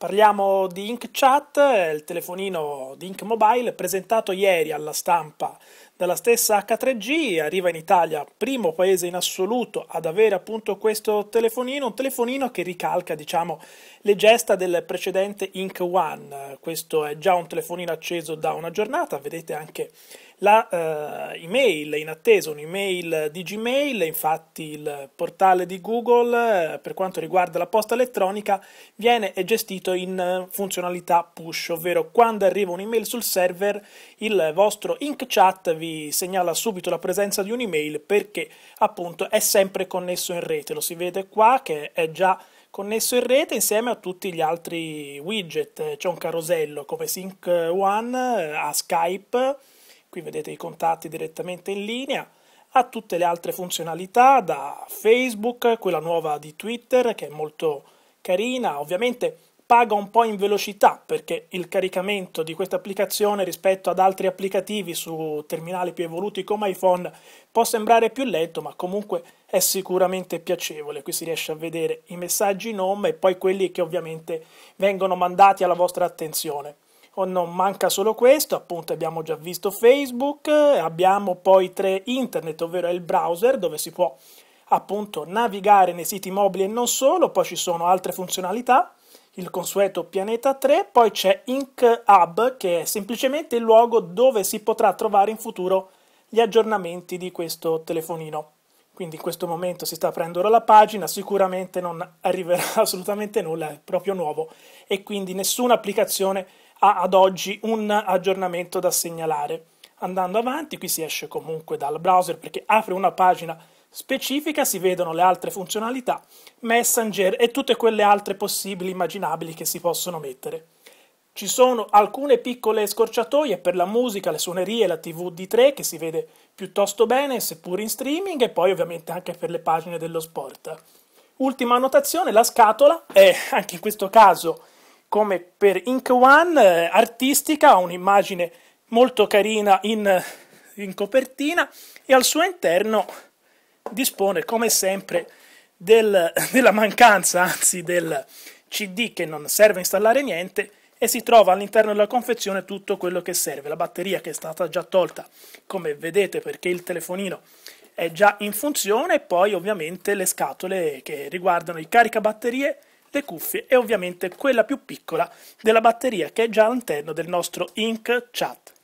Parliamo di Ink Chat, il telefonino di Ink Mobile presentato ieri alla stampa dalla stessa H3G, arriva in Italia, primo paese in assoluto ad avere appunto questo telefonino, un telefonino che ricalca diciamo le gesta del precedente Ink One, questo è già un telefonino acceso da una giornata, vedete anche la eh, email in attesa, un'email di Gmail, infatti il portale di Google eh, per quanto riguarda la posta elettronica viene gestito in eh, funzionalità push, ovvero quando arriva un'email sul server il vostro Ink Chat vi segnala subito la presenza di un'email perché appunto è sempre connesso in rete, lo si vede qua che è già connesso in rete insieme a tutti gli altri widget, c'è un carosello come Sync One eh, a Skype, qui vedete i contatti direttamente in linea, a tutte le altre funzionalità da Facebook, quella nuova di Twitter che è molto carina, ovviamente paga un po' in velocità perché il caricamento di questa applicazione rispetto ad altri applicativi su terminali più evoluti come iPhone può sembrare più lento, ma comunque è sicuramente piacevole. Qui si riesce a vedere i messaggi in home e poi quelli che ovviamente vengono mandati alla vostra attenzione. O oh, non manca solo questo, appunto abbiamo già visto Facebook, abbiamo poi tre internet, ovvero il browser dove si può appunto navigare nei siti mobili e non solo, poi ci sono altre funzionalità il consueto pianeta 3, poi c'è Ink Hub che è semplicemente il luogo dove si potrà trovare in futuro gli aggiornamenti di questo telefonino. Quindi in questo momento si sta aprendo ora la pagina, sicuramente non arriverà assolutamente nulla, è proprio nuovo e quindi nessuna applicazione ha ad oggi un aggiornamento da segnalare. Andando avanti, qui si esce comunque dal browser perché apre una pagina specifica si vedono le altre funzionalità, Messenger e tutte quelle altre possibili immaginabili che si possono mettere. Ci sono alcune piccole scorciatoie per la musica, le suonerie, la TV D3 che si vede piuttosto bene, seppur in streaming, e poi ovviamente anche per le pagine dello sport. Ultima annotazione, la scatola è anche in questo caso, come per Ink One, eh, artistica, ha un'immagine molto carina in, in copertina e al suo interno dispone come sempre del, della mancanza, anzi del CD che non serve a installare niente e si trova all'interno della confezione tutto quello che serve, la batteria che è stata già tolta come vedete perché il telefonino è già in funzione e poi ovviamente le scatole che riguardano il caricabatterie, le cuffie e ovviamente quella più piccola della batteria che è già all'interno del nostro Ink Chat.